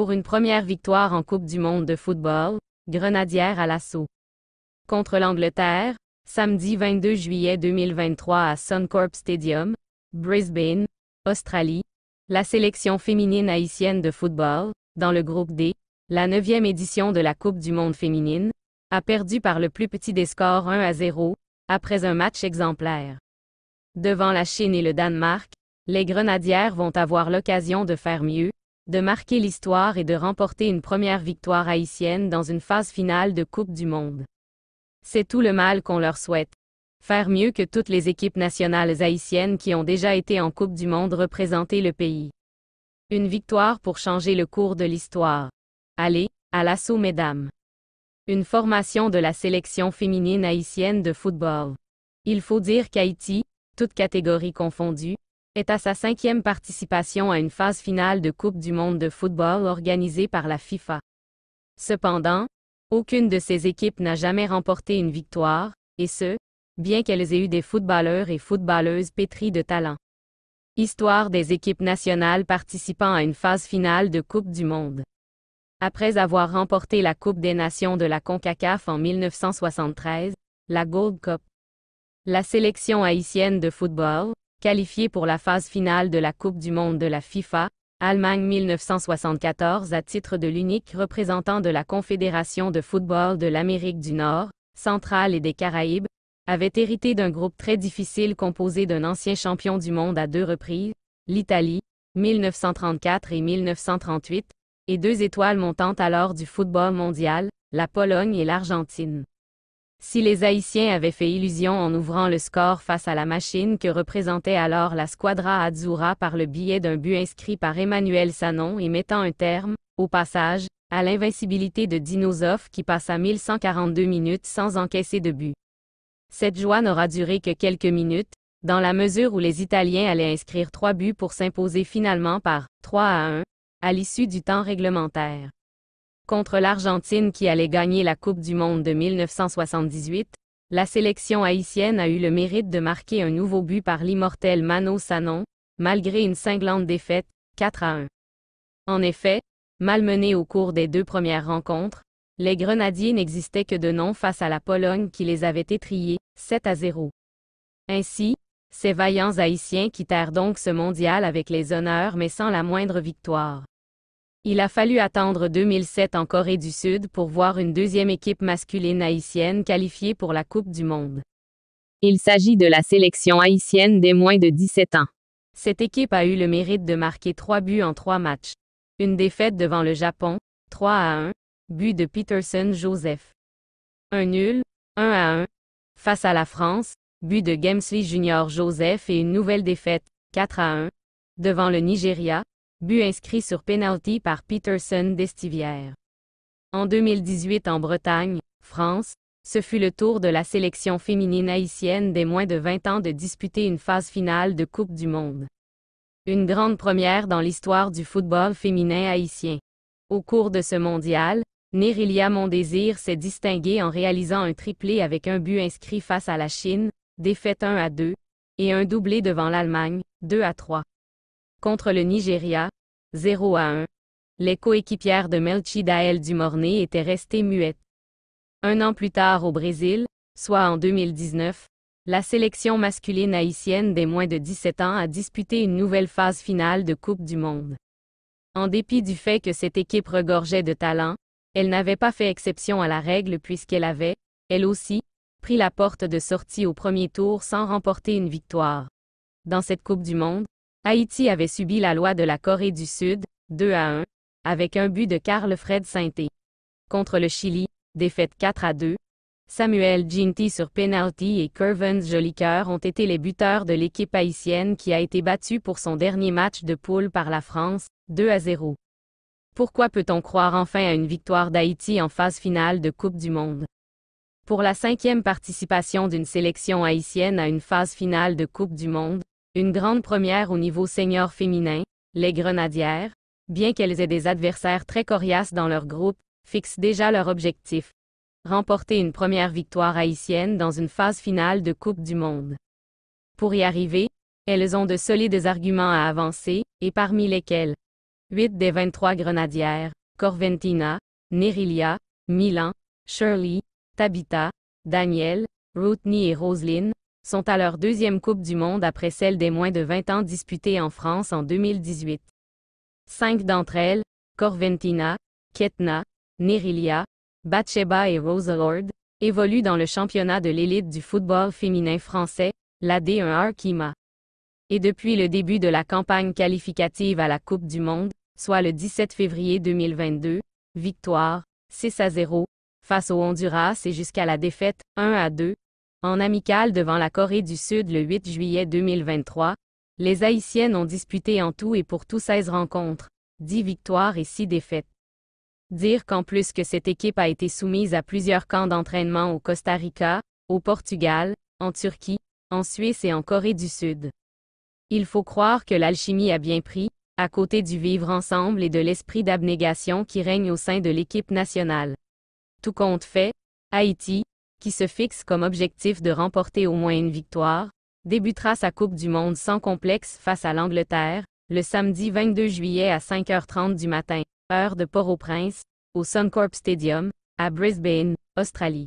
Pour une première victoire en Coupe du monde de football, Grenadière à l'assaut. Contre l'Angleterre, samedi 22 juillet 2023 à Suncorp Stadium, Brisbane, Australie, la sélection féminine haïtienne de football, dans le groupe D, la neuvième édition de la Coupe du monde féminine, a perdu par le plus petit des scores 1 à 0, après un match exemplaire. Devant la Chine et le Danemark, les Grenadières vont avoir l'occasion de faire mieux, de marquer l'histoire et de remporter une première victoire haïtienne dans une phase finale de Coupe du Monde. C'est tout le mal qu'on leur souhaite. Faire mieux que toutes les équipes nationales haïtiennes qui ont déjà été en Coupe du Monde représenter le pays. Une victoire pour changer le cours de l'histoire. Allez, à l'assaut mesdames. Une formation de la sélection féminine haïtienne de football. Il faut dire qu'Haïti, toutes catégories confondues, est à sa cinquième participation à une phase finale de Coupe du monde de football organisée par la FIFA. Cependant, aucune de ces équipes n'a jamais remporté une victoire, et ce, bien qu'elles aient eu des footballeurs et footballeuses pétris de talent. Histoire des équipes nationales participant à une phase finale de Coupe du monde. Après avoir remporté la Coupe des Nations de la CONCACAF en 1973, la Gold Cup, la sélection haïtienne de football, Qualifié pour la phase finale de la Coupe du monde de la FIFA, Allemagne 1974 à titre de l'unique représentant de la Confédération de football de l'Amérique du Nord, Centrale et des Caraïbes, avait hérité d'un groupe très difficile composé d'un ancien champion du monde à deux reprises, l'Italie, 1934 et 1938, et deux étoiles montantes alors du football mondial, la Pologne et l'Argentine. Si les Haïtiens avaient fait illusion en ouvrant le score face à la machine que représentait alors la Squadra Azzurra par le billet d'un but inscrit par Emmanuel Sanon et mettant un terme, au passage, à l'invincibilité de Dinosov qui passa 1142 minutes sans encaisser de but. Cette joie n'aura duré que quelques minutes, dans la mesure où les Italiens allaient inscrire trois buts pour s'imposer finalement par 3 à 1, à l'issue du temps réglementaire. Contre l'Argentine qui allait gagner la Coupe du Monde de 1978, la sélection haïtienne a eu le mérite de marquer un nouveau but par l'immortel Mano Sanon, malgré une cinglante défaite, 4 à 1. En effet, malmenés au cours des deux premières rencontres, les Grenadiers n'existaient que de nom face à la Pologne qui les avait étriés, 7 à 0. Ainsi, ces vaillants Haïtiens quittèrent donc ce mondial avec les honneurs mais sans la moindre victoire. Il a fallu attendre 2007 en Corée du Sud pour voir une deuxième équipe masculine haïtienne qualifiée pour la Coupe du Monde. Il s'agit de la sélection haïtienne des moins de 17 ans. Cette équipe a eu le mérite de marquer trois buts en trois matchs. Une défaite devant le Japon, 3 à 1, but de Peterson Joseph. Un nul, 1 à 1, face à la France, but de Gamesley Junior Joseph et une nouvelle défaite, 4 à 1, devant le Nigeria, But inscrit sur penalty par Peterson d'Estivière. En 2018 en Bretagne, France, ce fut le tour de la sélection féminine haïtienne des moins de 20 ans de disputer une phase finale de Coupe du Monde. Une grande première dans l'histoire du football féminin haïtien. Au cours de ce mondial, Nérilia Mondésir s'est distinguée en réalisant un triplé avec un but inscrit face à la Chine, défaite 1 à 2, et un doublé devant l'Allemagne, 2 à 3. Contre le Nigeria, 0 à 1. Les coéquipières de Melchi Dael Dumorné étaient restées muettes. Un an plus tard au Brésil, soit en 2019, la sélection masculine haïtienne des moins de 17 ans a disputé une nouvelle phase finale de Coupe du Monde. En dépit du fait que cette équipe regorgeait de talent, elle n'avait pas fait exception à la règle puisqu'elle avait, elle aussi, pris la porte de sortie au premier tour sans remporter une victoire. Dans cette Coupe du Monde, Haïti avait subi la loi de la Corée du Sud, 2 à 1, avec un but de Carl Fred Sainté. Contre le Chili, défaite 4 à 2. Samuel Ginty sur penalty et Curvens Jolicoeur ont été les buteurs de l'équipe haïtienne qui a été battue pour son dernier match de poule par la France, 2 à 0. Pourquoi peut-on croire enfin à une victoire d'Haïti en phase finale de Coupe du Monde? Pour la cinquième participation d'une sélection haïtienne à une phase finale de Coupe du Monde, une grande première au niveau senior féminin, les Grenadières, bien qu'elles aient des adversaires très coriaces dans leur groupe, fixent déjà leur objectif. Remporter une première victoire haïtienne dans une phase finale de Coupe du Monde. Pour y arriver, elles ont de solides arguments à avancer, et parmi lesquels 8 des 23 grenadières, Corventina, Nerilia, Milan, Shirley, Tabitha, Daniel, Routney et Roseline, sont à leur deuxième Coupe du Monde après celle des moins de 20 ans disputée en France en 2018. Cinq d'entre elles, Corventina, Ketna, Nerilia, Batsheba et Rosalord, évoluent dans le championnat de l'élite du football féminin français, la d 1 Arkima. Et depuis le début de la campagne qualificative à la Coupe du Monde, soit le 17 février 2022, victoire, 6 à 0, face au Honduras et jusqu'à la défaite, 1 à 2, en amicale devant la Corée du Sud le 8 juillet 2023, les Haïtiennes ont disputé en tout et pour tout 16 rencontres, 10 victoires et 6 défaites. Dire qu'en plus que cette équipe a été soumise à plusieurs camps d'entraînement au Costa Rica, au Portugal, en Turquie, en Suisse et en Corée du Sud. Il faut croire que l'alchimie a bien pris, à côté du vivre ensemble et de l'esprit d'abnégation qui règne au sein de l'équipe nationale. Tout compte fait, Haïti, qui se fixe comme objectif de remporter au moins une victoire, débutera sa Coupe du Monde sans complexe face à l'Angleterre, le samedi 22 juillet à 5h30 du matin, heure de Port-au-Prince, au Suncorp Stadium, à Brisbane, Australie.